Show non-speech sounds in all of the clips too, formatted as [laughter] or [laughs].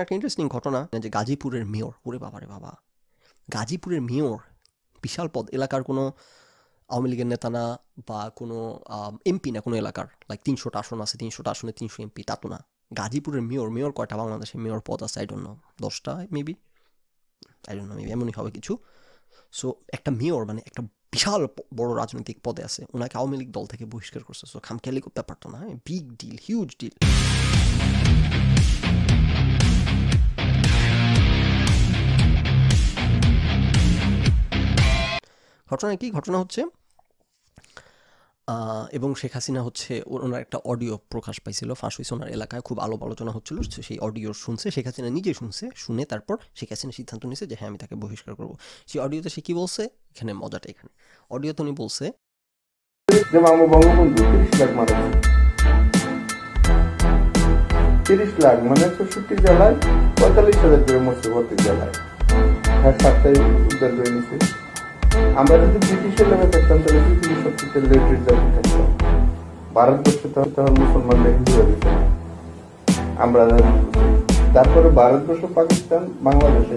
একটা ইন্টারেস্টিং ঘটনা যে গাজীপুরের মেয়র ওরে বাবা রে বাবা গাজীপুরের মেয়র বিশাল পদ এলাকার কোনো আওয়ামী লীগের নেতা না বা কোনো এমপি না কোনো এলাকার লাইক তিনশোটা আসন আছে তিনশোটা আসনে তিনশো এমপি তা তো না গাজীপুরের মেয়র মেয়র কয়টা বাংলাদেশের মেয়র পদ আছে আই দশটা মেবি আই ডোন্ট মেবি এমনই হবে কিছু সো একটা মেয়র মানে একটা বিশাল বড় রাজনৈতিক পদে আছে ওনাকে আওয়ামী লীগ দল থেকে বহিষ্কার করছে সো খামখেয়ালি করতে পারতো না বিগ ডিল হিউজ ডিল ঘটনা কি ঘটনা হচ্ছে এবং শেখ হাসিনা হচ্ছে ওনার একটা অডিও প্রকাশ পাইছিল ফাঁস হয়েছে ওনার এলাকায় খুব আলোপ আলোচনা হচ্ছিল সেই অডিও শুনছে শেখ হাসিনা নিজে শুনছে শুনে তারপর শেখ হাসিনা সিদ্ধান্ত নিয়েছে যে হ্যাঁ আমি তাকে বহিষ্কার করবো সেই অডিওতে সে কী বলছে এখানে মজাটা এখানে তো উনি বলছে তিরিশ লাখ মানে চৌষট্টি জেলায় পঁয়তাল্লিশ হাজার করে মরছে প্রত্যেক জেলায় হ্যাঁ, সাতটাই উদ্ধার করে আমরা যদি ব্রিটিশের লেগে থাকতাম তাহলে পৃথিবীর সবচেয়ে লেটেড জাতি থাকতাম ভারতবর্ষে তখন মুসলমানরা হিন্দুরা দিত আমরা তারপরে ভারতবর্ষ পাকিস্তান বাংলাদেশে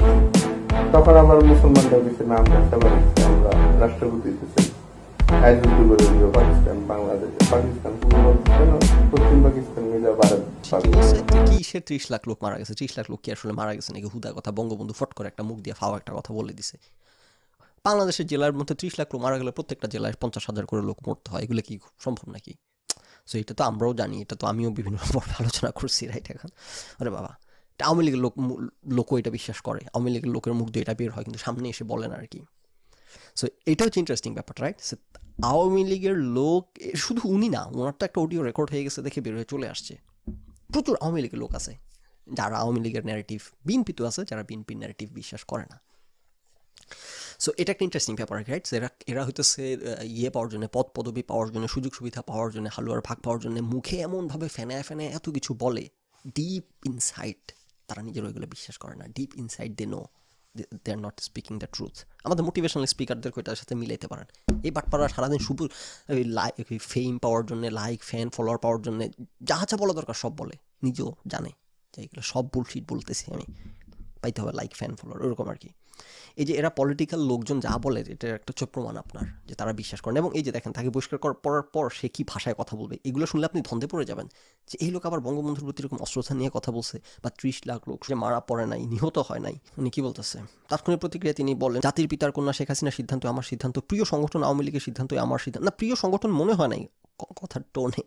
তখন আমার মুসলমানরা দিচ্ছে নাম আমরা পারছি আমরা রাষ্ট্রপতি দিতেছে ত্রিশ লাখ লোক মারা গেছে ত্রিশ লাখ লোক কি আসলে মারা গেছে নাকি হুদা কথা বঙ্গবন্ধু ফট করে একটা মুখ দিয়ে ফাওয়া একটা কথা বলে দিছে বাংলাদেশের জেলার মধ্যে ত্রিশ লাখ লোক মারা গেলে প্রত্যেকটা জেলায় পঞ্চাশ হাজার করে লোক মরতে হয় এগুলো কি সম্ভব নাকি সো এটা তো আমরাও জানি এটা তো আমিও বিভিন্ন [laughs] আলোচনা করছি রাইট এখন আরে বাবা এটা আওয়ামী লীগের লোক লোকও এটা বিশ্বাস করে আওয়ামী লীগের লোকের মুখ দিয়ে এটা বের হয় কিন্তু সামনে এসে বলেন আর কি সো এটা হচ্ছে ইন্টারেস্টিং ব্যাপার রাইট আওয়ামী লীগের লোক শুধু উনি না ওনার তো একটা অডিও রেকর্ড হয়ে গেছে দেখে বের হয়ে চলে আসছে প্রচুর আওয়ামী লীগের লোক আছে যারা আওয়ামী লীগের ন্যারেটিভ বিএনপি তো আছে যারা বিএনপির ন্যারেটিভ বিশ্বাস করে না সো এটা একটা ইন্টারেস্টিং ব্যাপার রাইট এরা এরা হইতেছে ইয়ে পাওয়ার জন্য পদ পদবি পাওয়ার জন্য সুযোগ সুবিধা পাওয়ার জন্য হালুয়ার ভাগ পাওয়ার জন্য মুখে এমনভাবে ফ্যানায় ফ্যানায় এত কিছু বলে ডিপ ইনসাইট তারা নিজের ওইগুলো বিশ্বাস করে না deep insight they know they are not speaking the truth আমাদের মোটিভেশনাল স্পিকারদেরকে এটার সাথে মিলাইতে পারেন এই বাটপাড়া সারাদিন শুধু লাইক ফেম পাওয়ার জন্য লাইক ফ্যান ফলোয়ার পাওয়ার জন্য যা যা বলা দরকার সব বলে নিজেও জানে যে এগুলো সব বুলশিট বলতেছি আমি পাইতে হবে লাইক ফ্যান ফলোয়ার ওরকম আর কি এই যে এরা পলিটিক্যাল লোকজন যা বলে এটার একটা হচ্ছে প্রমাণ আপনার যে তারা বিশ্বাস করেন এবং এই যে দেখেন তাকে বহিষ্কার করার পর সে কী ভাষায় কথা বলবে এগুলো শুনলে আপনি ধন্দে পড়ে যাবেন যে এই লোক আবার বঙ্গবন্ধুর প্রতি এরকম অশ্রদ্ধা নিয়ে কথা বলছে বা ত্রিশ লাখ লোক সে মারা পড়ে নাই নিহত হয় নাই উনি কী বলতেছে তাৎক্ষণিক প্রতিক্রিয়া তিনি বলেন জাতির পিতার কন্যা শেখ হাসিনার সিদ্ধান্ত আমার সিদ্ধান্ত প্রিয় সংগঠন আওয়ামী লীগের সিদ্ধান্ত আমার সিদ্ধান্ত না প্রিয় সংগঠন মনে হয় নাই কথার টোনে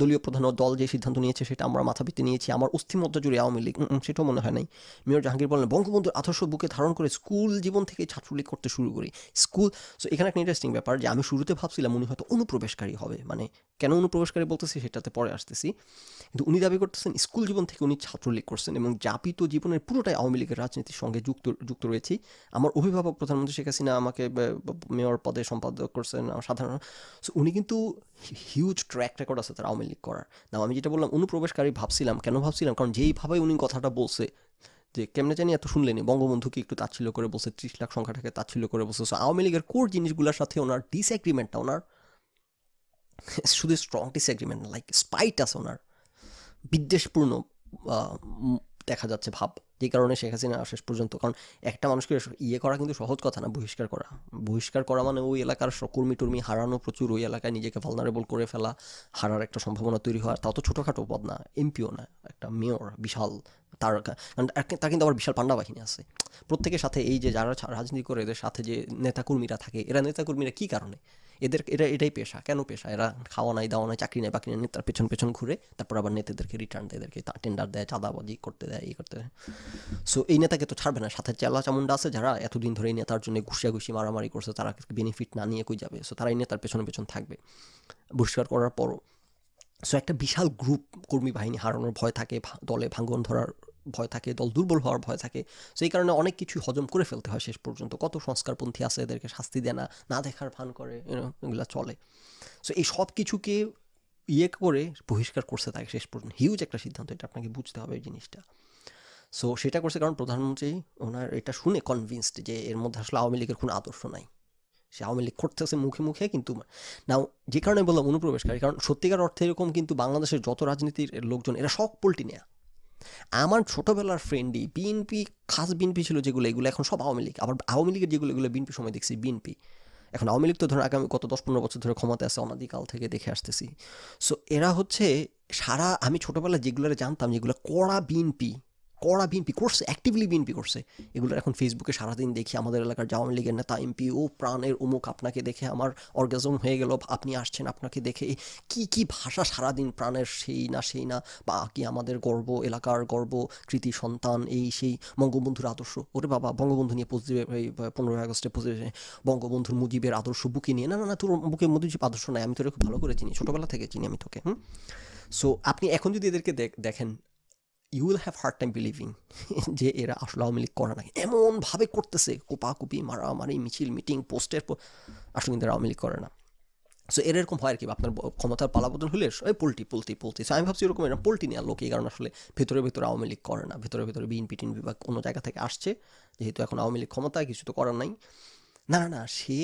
দলীয় প্রধান ও দল যে সিদ্ধান্ত নিয়েছে সেটা আমরা মাথাপিতে নিয়েছি আমার অস্থিমজ্জা জুড়ে আওয়ামী লীগ সেটাও মনে হয় নাই মেয়র জাহাঙ্গীর বলেন বঙ্গবন্ধুর আদর্শ বুকে ধারণ করে স্কুল জীবন থেকে ছাত্রলীগ করতে শুরু করি স্কুল সো এখানে একটা ইন্টারেস্টিং ব্যাপার যে আমি শুরুতে ভাবছিলাম উনি হয়তো অনুপ্রবেশকারী হবে মানে কেন অনুপ্রবেশকারী বলতেছি সেটাতে পরে আসতেছি কিন্তু উনি দাবি করতেছেন স্কুল জীবন থেকে উনি ছাত্রলীগ করছেন এবং জাপিত জীবনের পুরোটাই আওয়ামী লীগের রাজনীতির সঙ্গে যুক্ত যুক্ত রয়েছি আমার অভিভাবক প্রধানমন্ত্রী শেখ হাসিনা আমাকে মেয়র পদে সম্পাদক করছেন সাধারণ সো উনি কিন্তু হিউজ ট্র্যাক রেকর্ড আছে তার আওয়ামী লীগ করার না আমি যেটা বললাম অনুপ্রবেশকারী ভাবছিলাম কেন ভাবছিলাম কারণ যেইভাবে উনি কথাটা বলছে যে কেমনে জানি এত শুনলেনি বঙ্গবন্ধুকে একটু তাচ্ছিল্য করে বলছে ত্রিশ লাখ সংখ্যাটাকে তাচ্ছিল্য করে বলছে সো আওয়ামী লীগের কোর জিনিসগুলোর সাথে ওনার ডিসএগ্রিমেন্টটা ওনার শুধু স্ট্রং ডিসএগ্রিমেন্ট লাইক স্পাইট আছে ওনার বিদ্বেষপূর্ণ দেখা যাচ্ছে ভাব যে কারণে শেখ হাসিনা শেষ পর্যন্ত কারণ একটা মানুষকে ইয়ে করা কিন্তু সহজ কথা না বহিষ্কার করা বহিষ্কার করা মানে ওই এলাকার সকর্মী টুর্মি হারানো প্রচুর ওই এলাকায় নিজেকে ভালনারেবল করে ফেলা হারার একটা সম্ভাবনা তৈরি হওয়া তা তো ছোটোখাটো পদ না এমপিও না একটা মেয়র বিশাল তার কারণ তার কিন্তু আবার বিশাল পান্ডা বাহিনী আছে প্রত্যেকের সাথে এই যে যারা রাজনীতি করে এদের সাথে যে নেতাকর্মীরা থাকে এরা নেতাকর্মীরা কী কারণে এদের এরা এটাই পেশা কেন পেশা এরা খাওয়া নাই দাওয়া নাই চাকরি নেয় বাকরি নাই তার পেছন পেছন ঘুরে তারপর আবার নেতাদেরকে রিটার্ন দেয় এদেরকে টেন্ডার দেয় চাঁদাবাজি করতে দেয় এই ইয়ে করতে দেয় সো এই নেতাকে তো ছাড়বে না সাথে চেলা চামুন্ডা আছে যারা এতদিন ধরে এই নেতার জন্য ঘুষি মারামারি করছে তারা বেনিফিট না নিয়ে কই যাবে সো তারা এই নেতার পেছনে পেছন থাকবে বহিষ্কার করার পরও সো একটা বিশাল গ্রুপ কর্মী বাহিনী হারানোর ভয় থাকে দলে ভাঙ্গন ধরার ভয় থাকে দল দুর্বল হওয়ার ভয় থাকে সো এই কারণে অনেক কিছু হজম করে ফেলতে হয় শেষ পর্যন্ত কত সংস্কারপন্থী আছে এদেরকে শাস্তি দেয় না না দেখার ভান করে এগুলো চলে সো এই সব কিছুকে ইয়ে করে বহিষ্কার করছে তাকে শেষ পর্যন্ত হিউজ একটা সিদ্ধান্ত এটা আপনাকে বুঝতে হবে এই জিনিসটা সো সেটা করছে কারণ প্রধানমন্ত্রী ওনার এটা শুনে কনভিনসড যে এর মধ্যে আসলে আওয়ামী লীগের কোনো আদর্শ নাই সে আওয়ামী লীগ করতেছে মুখে মুখে কিন্তু নাও যে কারণে বললাম অনুপ্রবেশকারী কারণ সত্যিকার অর্থে এরকম কিন্তু বাংলাদেশের যত রাজনীতির লোকজন এরা সব পোল্টি নেয়া আমার ছোটোবেলার ফ্রেন্ডই বিএনপি খাস বিএনপি ছিল যেগুলো এগুলো এখন সব আওয়ামী লীগ আবার আওয়ামী লীগের যেগুলো এগুলো বিএনপি সময় দেখছি বিএনপি এখন আওয়ামী লীগ তো ধরো আগামী কত দশ পনেরো বছর ধরে ক্ষমতা আছে অনাদিকাল থেকে দেখে আসতেছি সো এরা হচ্ছে সারা আমি ছোটোবেলায় যেগুলো জানতাম যেগুলো কড়া বিএনপি কড়া বিএনপি করছে অ্যাক্টিভলি বিএনপি করছে এগুলো এখন ফেসবুকে সারাদিন দেখি আমাদের এলাকার জাওয়ামী লীগের নেতা এমপি ও প্রাণের উমুক আপনাকে দেখে আমার অর্গাজম হয়ে গেল আপনি আসছেন আপনাকে দেখে কি কি ভাষা সারাদিন প্রাণের সেই না সেই না বা কি আমাদের গর্ব এলাকার গর্ব কৃতি সন্তান এই সেই বঙ্গবন্ধুর আদর্শ ওরে বাবা বঙ্গবন্ধু নিয়ে পঁচিশে পনেরোই আগস্টে পজিটিভ বঙ্গবন্ধুর মুজিবের আদর্শ বুকে নিয়ে না না না তোর বুকে মুজিব আদর্শ নাই আমি তোর খুব ভালো করে চিনি ছোটোবেলা থেকে চিনি আমি তোকে হুম সো আপনি এখন যদি এদেরকে দেখেন you will have hard time believing যে এরা আসলে আওয়ামী লীগ করে না এমনভাবে করতেছে কোপাকুপি মারামারি মিছিল মিটিং পোস্টের আসলে কিন্তু এরা আওয়ামী লীগ করে না সো এর এরকম হয় আর কি আপনার ক্ষমতার পালাবদন হলে ওই পোলট্রি পোলট্রি পোলট্রি সো আমি ভাবছি এরকম এরকম পোলট্রি নেওয়া লোক এই কারণে আসলে ভেতরে ভেতরে আওয়ামী লীগ করে না ভেতরে ভেতরে বিএনপি টিন বিভাগ কোনো জায়গা থেকে আসছে যেহেতু এখন আওয়ামী লীগ ক্ষমতা কিছু তো করার নাই না না না সে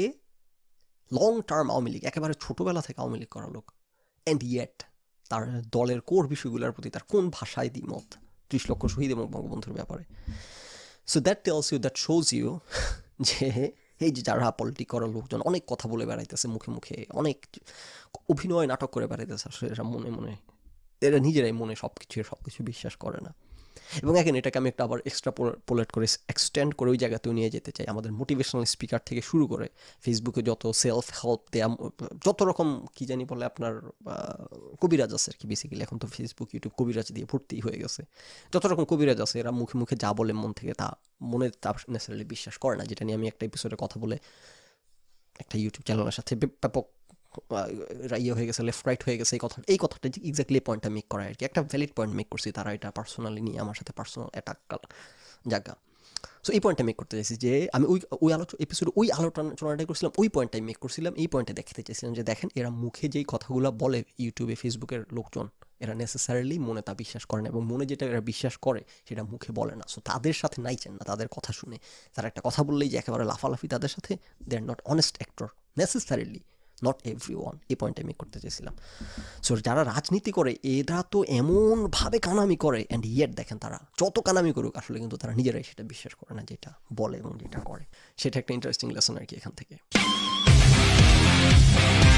লং টার্ম আওয়ামী লীগ একেবারে ছোটোবেলা থেকে আওয়ামী লীগ করা লোক অ্যান্ড ইয়েট তার দলের কোর বিষয়গুলোর প্রতি তার কোন ভাষায় দ্বিমত ত্রিশ লক্ষ শহীদ এবং বঙ্গবন্ধুর ব্যাপারে so that tells you that shows you যে এই যে যারা পলিটি করার লোকজন অনেক কথা বলে বেড়াইতেছে মুখে মুখে অনেক অভিনয় নাটক করে বেড়াইতেছে আসলে এরা মনে মনে এরা নিজেরাই মনে সব কিছু সব কিছু বিশ্বাস করে না এবং এখন এটাকে আমি একটা আবার এক্সট্রা পোলেট করে এক্সটেন্ড করে ওই জায়গাতেও নিয়ে যেতে চাই আমাদের মোটিভেশনাল স্পিকার থেকে শুরু করে ফেসবুকে যত সেলফ হেল্প দেয়া যত রকম কী জানি বলে আপনার কবিরাজ আছে আর কি বেসিক্যালি এখন তো ফেসবুক ইউটিউব কবিরাজ দিয়ে ভর্তি হয়ে গেছে যত রকম কবিরাজ আছে এরা মুখে মুখে যা বলে মন থেকে তা মনে তা ন্যাচারালি বিশ্বাস করে না যেটা নিয়ে আমি একটা এপিসোডে কথা বলে একটা ইউটিউব চ্যানেলের সাথে ব্যাপক ইয়ে হয়ে গেছে লেফট রাইট হয়ে গেছে এই কথা এই কথাটা এক্স্যাক্টলি পয়েন্টটা মেক করা আর কি একটা ভ্যালিড পয়েন্ট মেক করছি তারা এটা পার্সোনালি নিয়ে আমার সাথে পার্সোনাল অ্যাটাক জায়গা সো এই পয়েন্টটা মেক করতে চাইছি যে আমি ওই ওই আলোচনা এপিসোড ওই আলোচনাটাই করছিলাম ওই পয়েন্টটাই মেক করছিলাম এই পয়েন্টে দেখতে চাইছিলাম যে দেখেন এরা মুখে যেই কথাগুলো বলে ইউটিউবে ফেসবুকের লোকজন এরা নেসেসারিলি মনে তা বিশ্বাস করে না এবং মনে যেটা এরা বিশ্বাস করে সেটা মুখে বলে না সো তাদের সাথে নাই চান না তাদের কথা শুনে তারা একটা কথা বললেই যে একেবারে লাফালাফি তাদের সাথে they are not honest actor necessarily not every one এই পয়েন্ট আমি করতে চেয়েছিলাম সো যারা রাজনীতি করে এরা তো এমনভাবে কানামি করে অ্যান্ড ইয়েট দেখেন তারা যত কানামি করুক আসলে কিন্তু তারা নিজেরাই সেটা বিশ্বাস করে না যেটা বলে এবং যেটা করে সেটা একটা ইন্টারেস্টিং লেসন আর কি এখান থেকে